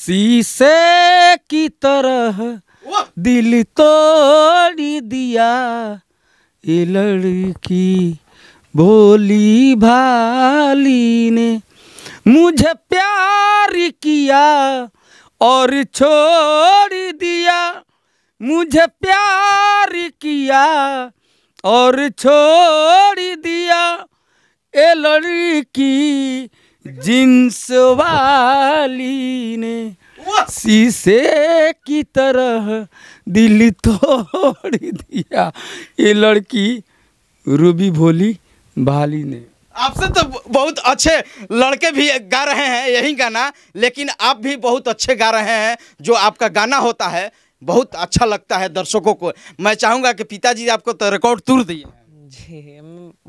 शीशे की तरह दिल तोड़ दिया ये लड़की बोली भाली ने मुझे प्यार किया और छोड़ दिया मुझे प्यार किया और छोड़ दिया ए लड़की जींस वाली ने शीशे की तरह दिल तोड़ दिया ये लड़की रूबी भोली भाली ने आपसे तो बहुत अच्छे लड़के भी गा रहे हैं यही गाना लेकिन आप भी बहुत अच्छे गा रहे हैं जो आपका गाना होता है बहुत अच्छा लगता है दर्शकों को मैं चाहूँगा कि पिताजी आपको तो रिकॉर्ड तोड़ दिए जी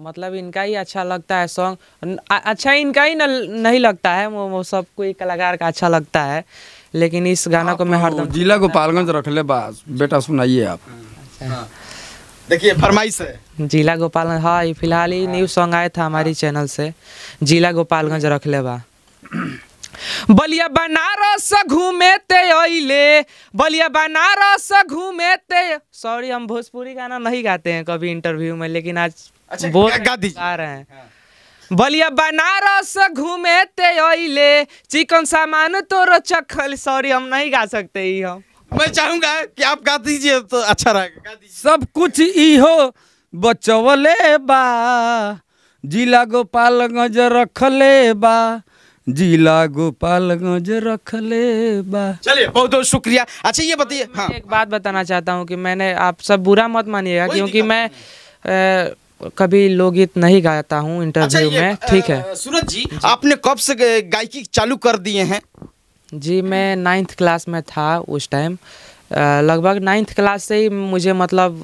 मतलब इनका ही अच्छा लगता है सॉन्ग अच्छा इनका ही न, नहीं लगता है वो, वो सब कोई कलाकार का अच्छा लगता है लेकिन इस गाना को मैं हरदम जिला गोपालगंज रख ले बस बेटा सुनाइए आप अच्छा। हाँ। देखिए फरमाइश है जिला गोपालगंज हाँ फिलहाल ही न्यू सॉन्ग हाँ। आया था हमारी चैनल हाँ। से जिला गोपालगंज रख ले बा बलिया बनारस घूमे ते अले बलिया बनारस घूमे सॉरी हम भोजपुरी गाना नहीं गाते हैं कभी इंटरव्यू में लेकिन आज अच्छा, गा रहे हैं हाँ। बलिया बनारस घूमे ते अले चिकन सामान तो चखल सॉरी हम नहीं गा सकते ही हम मैं चाहूंगा कि आप गा दीजिए तो अच्छा रहेगा सब कुछ इहो बचवले बा जिला गोपालगंज रखले बा जिला गोपालगंज रख ले चलिए बहुत बहुत शुक्रिया अच्छा ये बताइए हाँ एक बात बताना चाहता हूँ कि मैंने आप सब बुरा मत मानिएगा क्योंकि मैं ए, कभी लोकगीत नहीं गाता हूँ इंटरव्यू अच्छा में ठीक है सूरज जी, जी आपने कब से गायकी चालू कर दिए हैं जी मैं नाइन्थ क्लास में था उस टाइम लगभग नाइन्थ क्लास से ही मुझे मतलब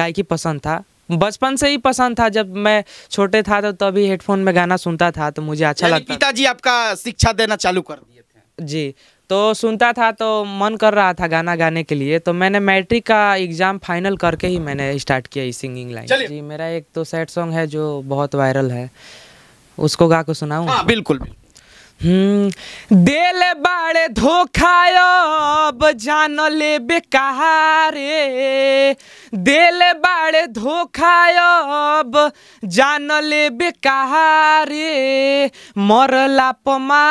गायकी पसंद था बचपन से ही पसंद था जब मैं छोटे था तो तभी हेडफोन में गाना सुनता था तो मुझे अच्छा लगता पिताजी आपका शिक्षा देना चालू कर दिए थे जी तो सुनता था तो मन कर रहा था गाना गाने के लिए तो मैंने मैट्रिक का एग्ज़ाम फाइनल करके ही मैंने स्टार्ट किया इस सिंगिंग लाइन जी मेरा एक तो सैड सॉन्ग है जो बहुत वायरल है उसको गा के सुनाऊँ हाँ, बिल्कुल बिल्कुल हम्म। दिल बाड़े धोखायब जान लेबे कहारे दिल बाड़े धोखायब जान ले कहारे मरला पमा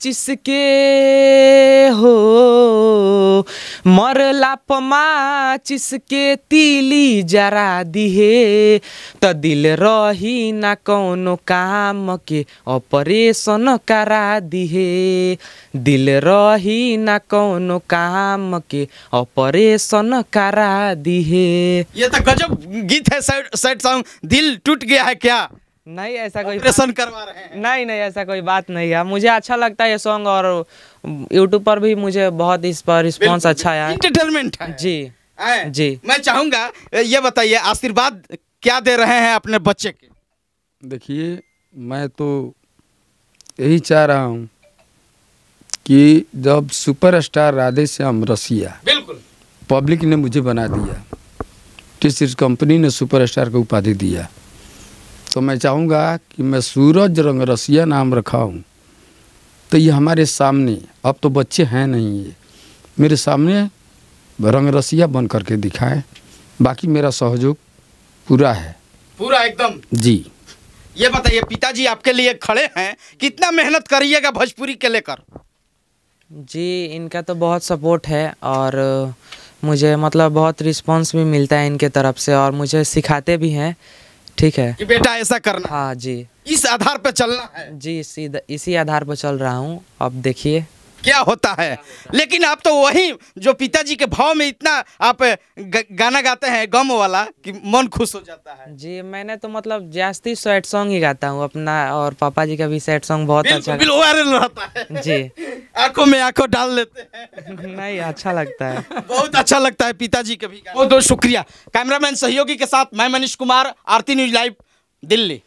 चिसके हो मरला पमाचिस के तीली जरा दिहे त दिल रही ना कौनो काम के ऑपरेशन करा दिहे दिल रही ना कौनो काम के ऑपरेशन करा दिहे ये तो गजब गीत है सैड सैड सॉन्ग दिल टूट गया है क्या नहीं ऐसा कोई ऑपरेशन करवा रहे हैं नहीं नहीं ऐसा कोई बात नहीं है मुझे अच्छा लगता है ये सॉन्ग और यूट्यूब पर भी मुझे बहुत इस पर रिस्पॉन्स अच्छा आया इंटरटेनमेंट जी है। जी मैं चाहूंगा ये बताइए आशीर्वाद क्या दे रहे हैं अपने बच्चे के देखिए मैं तो यही चाह रहा हूँ कि जब सुपरस्टार राधे श्याम रसिया बिल्कुल पब्लिक ने मुझे बना दिया किस कंपनी ने सुपरस्टार को उपाधि दिया तो मैं चाहूँगा कि मैं सूरज रंग रसिया नाम रखा हूँ तो ये हमारे सामने अब तो बच्चे हैं नहीं ये मेरे सामने रंग रसिया बन करके दिखाएं बाकी मेरा सहयोग पूरा है पूरा एकदम जी ये बताइए पिताजी आपके लिए खड़े हैं कितना मेहनत करिएगा भोजपुरी के लेकर जी इनका तो बहुत सपोर्ट है और मुझे मतलब बहुत रिस्पांस भी मिलता है इनके तरफ से और मुझे सिखाते भी हैं ठीक है कि बेटा ऐसा करना हाँ जी इस आधार पर चलना है जी इसी इसी आधार पर चल रहा हूँ अब देखिए क्या होता है लेकिन आप तो वही जो पिताजी के भाव में इतना आप गाना गाते हैं गम वाला कि मन खुश हो जाता है जी मैंने तो मतलब जास्ती सैड सॉन्ग ही गाता हूँ अपना और पापा जी का भी सैड सॉन्ग बहुत बिल, अच्छा बिल वायरल रहता है जी आंखों में आंखों डाल लेते हैं नहीं अच्छा लगता है बहुत अच्छा लगता है पिताजी का भी बहुत बहुत शुक्रिया कैमरामैन सहयोगी के साथ मैं मनीष कुमार आरती न्यूज लाइव दिल्ली